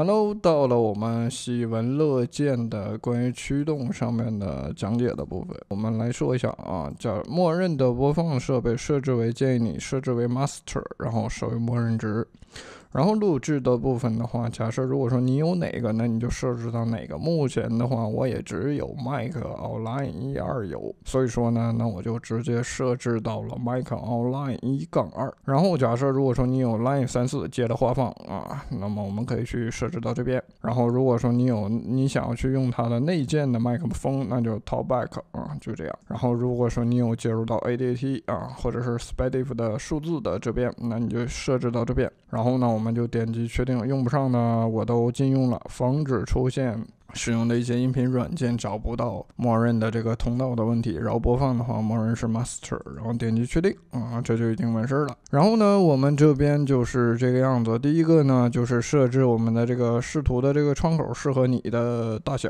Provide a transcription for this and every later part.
Hello，到了我们喜闻乐见的关于驱动上面的讲解的部分，我们来说一下啊，叫默认的播放设备设置为建议你设置为 Master，然后设为默认值。然后录制的部分的话，假设如果说你有哪个，那你就设置到哪个。目前的话，我也只有麦克 Online 一、二有，所以说呢，那我就直接设置到了麦克 Online 一杠二。然后假设如果说你有 Line 三四接的话放啊，那么我们可以去设置到这边。然后如果说你有你想要去用它的内建的麦克风，那就 t o l b a c k 啊，就这样。然后如果说你有接入到 A D T 啊，或者是 Spdif e 的数字的这边，那你就设置到这边。然后呢？我们就点击确定，用不上呢，我都禁用了，防止出现使用的一些音频软件找不到默认的这个通道的问题。然后播放的话，默认是 Master，然后点击确定啊，这就已经完事儿了。然后呢，我们这边就是这个样子。第一个呢，就是设置我们的这个视图的这个窗口适合你的大小。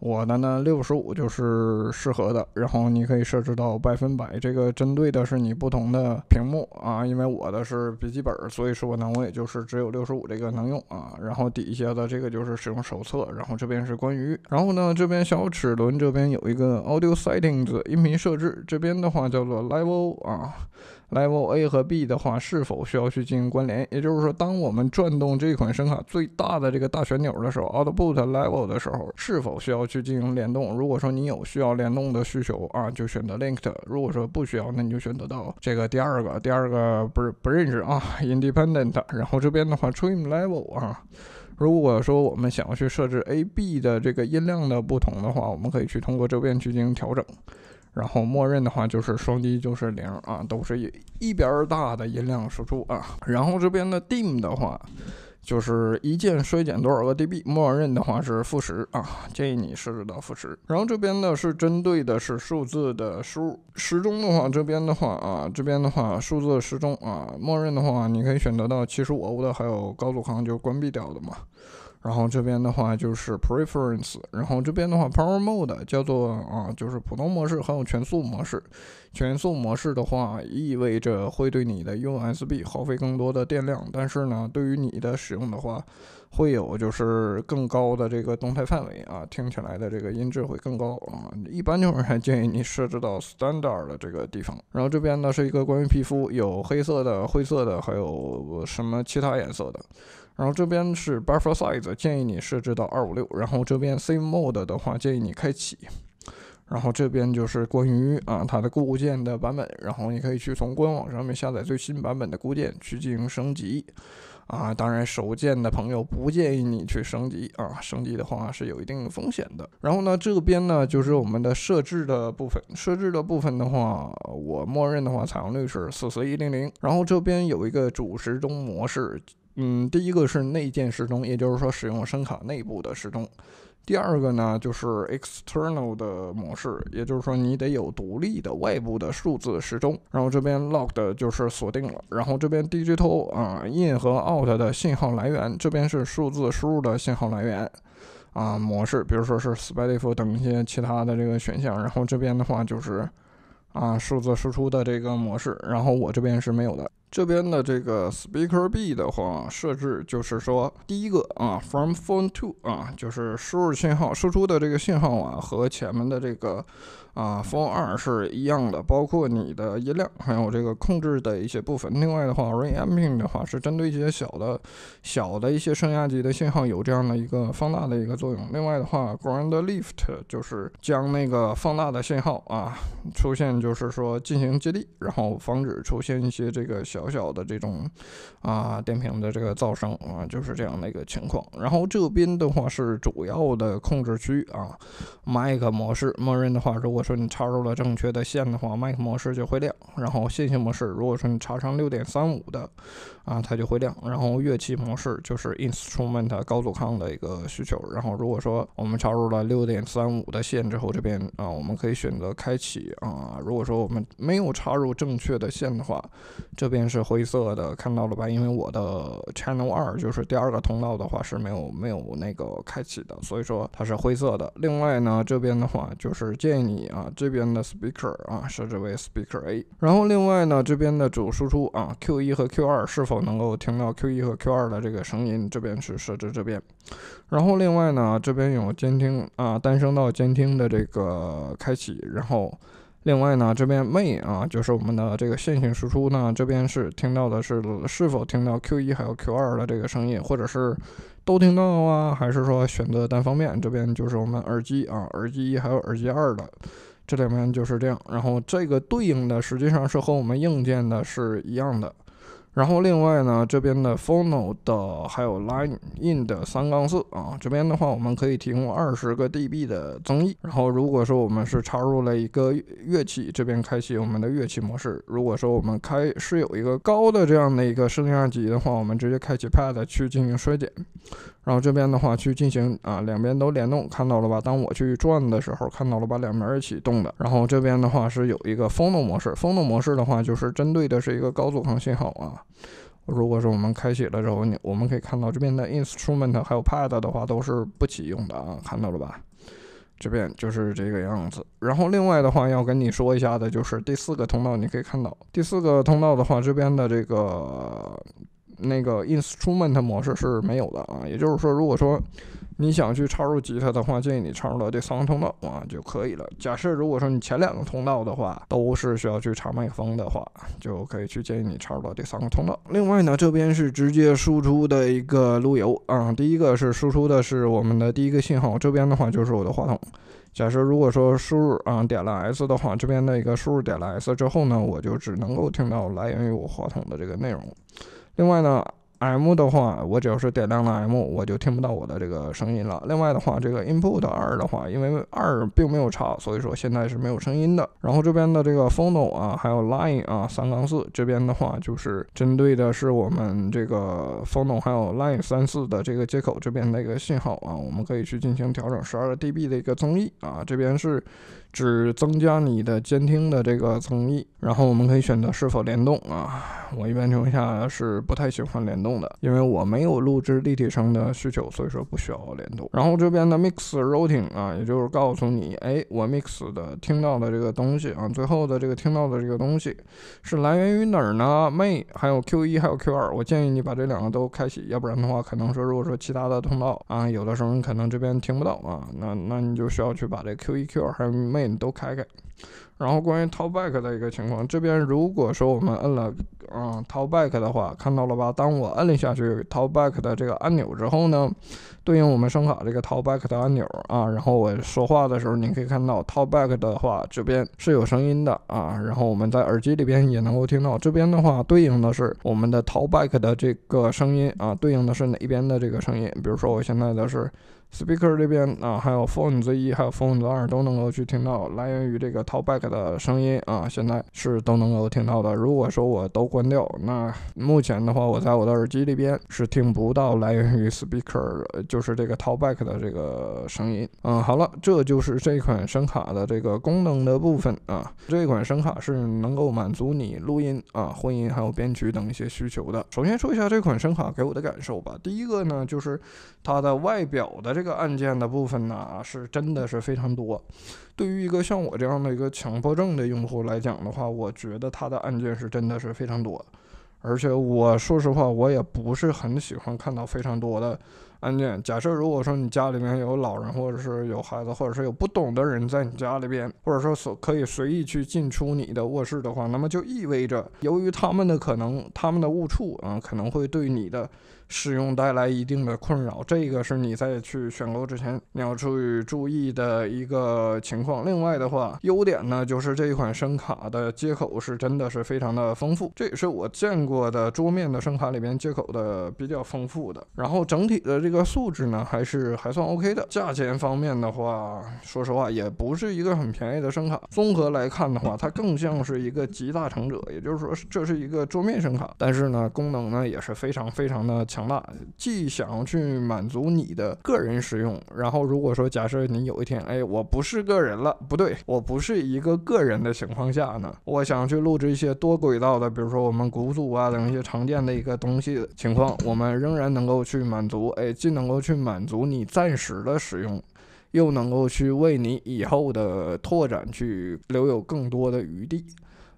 我的呢六十五就是适合的，然后你可以设置到百分百，这个针对的是你不同的屏幕啊，因为我的是笔记本，所以说呢我也就是只有六十五这个能用啊，然后底下的这个就是使用手册，然后这边是关于，然后呢这边小齿轮这边有一个 audio settings 音频设置，这边的话叫做 level 啊。Level A 和 B 的话，是否需要去进行关联？也就是说，当我们转动这款声卡最大的这个大旋钮的时候，Output Level 的时候，是否需要去进行联动？如果说你有需要联动的需求啊，就选择 Linked。如果说不需要，那你就选择到这个第二个，第二个不是不认识啊，Independent。然后这边的话，Trim Level 啊，如果说我们想要去设置 A、B 的这个音量的不同的话，我们可以去通过这边去进行调整。然后默认的话就是双击就是零啊，都是一一边大的音量输出啊。然后这边的 DIM 的话，就是一键衰减多少个 dB，默认的话是负十啊，建议你设置到负十。然后这边呢是针对的是数字的输入时钟的话，这边的话啊，这边的话数字时钟啊，默认的话你可以选择到七十五欧的，还有高阻抗就关闭掉的嘛。然后这边的话就是 preference，然后这边的话 power mode 叫做啊，就是普通模式，还有全速模式。全速模式的话意味着会对你的 USB 耗费更多的电量，但是呢，对于你的使用的话，会有就是更高的这个动态范围啊，听起来的这个音质会更高啊。一般情况下建议你设置到 standard 的这个地方。然后这边呢是一个关于皮肤，有黑色的、灰色的，还有什么其他颜色的。然后这边是 buffer size，建议你设置到二五六。然后这边 save mode 的话，建议你开启。然后这边就是关于啊它的固件的版本，然后你可以去从官网上面下载最新版本的固件去进行升级。啊，当然手贱的朋友不建议你去升级啊，升级的话是有一定风险的。然后呢，这边呢就是我们的设置的部分，设置的部分的话，我默认的话采用率是四四一零零。然后这边有一个主时钟模式。嗯，第一个是内建时钟，也就是说使用声卡内部的时钟。第二个呢就是 external 的模式，也就是说你得有独立的外部的数字时钟。然后这边 locked 就是锁定了。然后这边 digital 啊 in 和 out 的信号来源，这边是数字输入的信号来源啊模式，比如说是 s p e d i f f 等一些其他的这个选项。然后这边的话就是啊数字输出的这个模式。然后我这边是没有的。这边的这个 Speaker B 的话，设置就是说，第一个啊，From Phone t o 啊，就是输入信号输出的这个信号啊，和前面的这个啊 Phone 二是一样的，包括你的音量，还有这个控制的一些部分。另外的话，Reamping 的话是针对一些小的、小的一些声压级的信号有这样的一个放大的一个作用。另外的话，Ground Lift 就是将那个放大的信号啊出现，就是说进行接地，然后防止出现一些这个小。小小的这种啊，电瓶的这个噪声啊，就是这样的一个情况。然后这边的话是主要的控制区啊，麦克模式，默认的话，如果说你插入了正确的线的话，麦克模式就会亮。然后线性模式，如果说你插上六点三五的啊，它就会亮。然后乐器模式就是 instrument 高阻抗的一个需求。然后如果说我们插入了六点三五的线之后，这边啊，我们可以选择开启啊。如果说我们没有插入正确的线的话，这边。是灰色的，看到了吧？因为我的 channel 二就是第二个通道的话是没有没有那个开启的，所以说它是灰色的。另外呢，这边的话就是建议你啊，这边的 speaker 啊设置为 speaker A。然后另外呢，这边的主输出啊 Q 一和 Q 二是否能够听到 Q 一和 Q 二的这个声音，这边是设置这边。然后另外呢，这边有监听啊单声道监听的这个开启，然后。另外呢，这边 main 啊，就是我们的这个线性输出呢，这边是听到的是是否听到 Q 一还有 Q 二的这个声音，或者是都听到啊，还是说选择单方面？这边就是我们耳机啊，耳机一还有耳机二的，这两边就是这样。然后这个对应的实际上是和我们硬件的是一样的。然后另外呢，这边的 Fono 的还有 Line In 的三杠四啊，这边的话我们可以提供二十个 dB 的增益。然后如果说我们是插入了一个乐器，这边开启我们的乐器模式。如果说我们开是有一个高的这样的一个声压级的话，我们直接开启 Pad 去进行衰减。然后这边的话去进行啊，两边都联动，看到了吧？当我去转的时候，看到了吧？两边一起动的。然后这边的话是有一个风动模式，风动模式的话就是针对的是一个高阻抗信号啊。如果说我们开启了之后，你我们可以看到这边的 instrument 还有 pad 的话都是不启用的啊，看到了吧？这边就是这个样子。然后另外的话要跟你说一下的，就是第四个通道，你可以看到第四个通道的话，这边的这个。那个 instrument 模式是没有的啊，也就是说，如果说你想去插入吉他的话，建议你插入到第三个通道啊就可以了。假设如果说你前两个通道的话都是需要去插麦克风的话，就可以去建议你插入到第三个通道。另外呢，这边是直接输出的一个路由啊，第一个是输出的是我们的第一个信号，这边的话就是我的话筒。假设如果说输入啊点了 S 的话，这边的一个输入点了 S 之后呢，我就只能够听到来源于我话筒的这个内容。另外呢，M 的话，我只要是点亮了 M，我就听不到我的这个声音了。另外的话，这个 Input 二的话，因为二并没有插，所以说现在是没有声音的。然后这边的这个 Phono 啊，还有 Line 啊，三杠四这边的话，就是针对的是我们这个 Phono 还有 Line 三四的这个接口这边的一个信号啊，我们可以去进行调整十二 dB 的一个增益啊，这边是。只增加你的监听的这个增益，然后我们可以选择是否联动啊。我一般情况下是不太喜欢联动的，因为我没有录制立体声的需求，所以说不需要联动。然后这边的 Mix Routing 啊，也就是告诉你，哎，我 Mix 的听到的这个东西啊，最后的这个听到的这个东西是来源于哪儿呢？y 还有 Q 一，还有 Q 二，我建议你把这两个都开启，要不然的话，可能说如果说其他的通道啊，有的时候你可能这边听不到啊，那那你就需要去把这 Q 一、Q 二还有 May。你都开开，然后关于 t l k b a c k 的一个情况，这边如果说我们摁了，嗯，t l k b a c k 的话，看到了吧？当我摁下去 t l k b a c k 的这个按钮之后呢，对应我们声卡这个 t l k b a c k 的按钮啊，然后我说话的时候，你可以看到 t l k b a c k 的话，这边是有声音的啊，然后我们在耳机里边也能够听到，这边的话对应的是我们的 t l k b a c k 的这个声音啊，对应的是哪边的这个声音？比如说我现在的是。speaker 这边啊，还有 phone Z 一，还有 phone Z 二都能够去听到来源于这个 t o k b a c k 的声音啊，现在是都能够听到的。如果说我都关掉，那目前的话，我在我的耳机里边是听不到来源于 speaker，就是这个 t o k b a c k 的这个声音。嗯，好了，这就是这款声卡的这个功能的部分啊。这款声卡是能够满足你录音啊、混音还有编曲等一些需求的。首先说一下这款声卡给我的感受吧。第一个呢，就是它的外表的。这个按键的部分呢，是真的是非常多。对于一个像我这样的一个强迫症的用户来讲的话，我觉得它的按键是真的是非常多。而且我说实话，我也不是很喜欢看到非常多的按键。假设如果说你家里面有老人，或者是有孩子，或者是有不懂的人在你家里边，或者说所可以随意去进出你的卧室的话，那么就意味着由于他们的可能他们的误触啊，可能会对你的。使用带来一定的困扰，这个是你在去选购之前你要注意注意的一个情况。另外的话，优点呢就是这一款声卡的接口是真的是非常的丰富，这也是我见过的桌面的声卡里面接口的比较丰富的。然后整体的这个素质呢还是还算 OK 的。价钱方面的话，说实话也不是一个很便宜的声卡。综合来看的话，它更像是一个集大成者，也就是说这是一个桌面声卡，但是呢功能呢也是非常非常的强。强大，既想去满足你的个人使用，然后如果说假设你有一天，哎，我不是个人了，不对，我不是一个个人的情况下呢，我想去录制一些多轨道的，比如说我们鼓组啊等一些常见的一个东西情况，我们仍然能够去满足，哎，既能够去满足你暂时的使用，又能够去为你以后的拓展去留有更多的余地。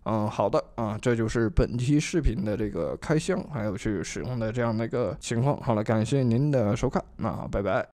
嗯，好的啊，这就是本期视频的这个开箱，还有去使用的这样的一个情况。好了，感谢您的收看，那拜拜。